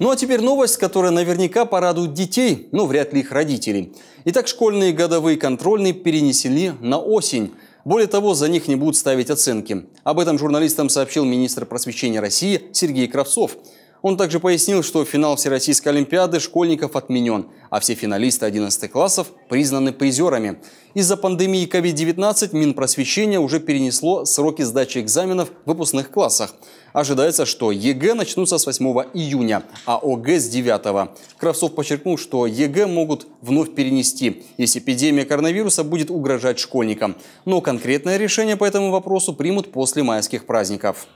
Ну а теперь новость, которая наверняка порадует детей, но ну, вряд ли их родителей. Итак, школьные годовые контрольные перенесли на осень. Более того, за них не будут ставить оценки. Об этом журналистам сообщил министр просвещения России Сергей Кравцов. Он также пояснил, что финал Всероссийской Олимпиады школьников отменен, а все финалисты 11 классов признаны призерами. Из-за пандемии COVID-19 Минпросвещение уже перенесло сроки сдачи экзаменов в выпускных классах. Ожидается, что ЕГЭ начнутся с 8 июня, а ОГЭ с 9. Кравцов подчеркнул, что ЕГЭ могут вновь перенести, если эпидемия коронавируса будет угрожать школьникам. Но конкретное решение по этому вопросу примут после майских праздников.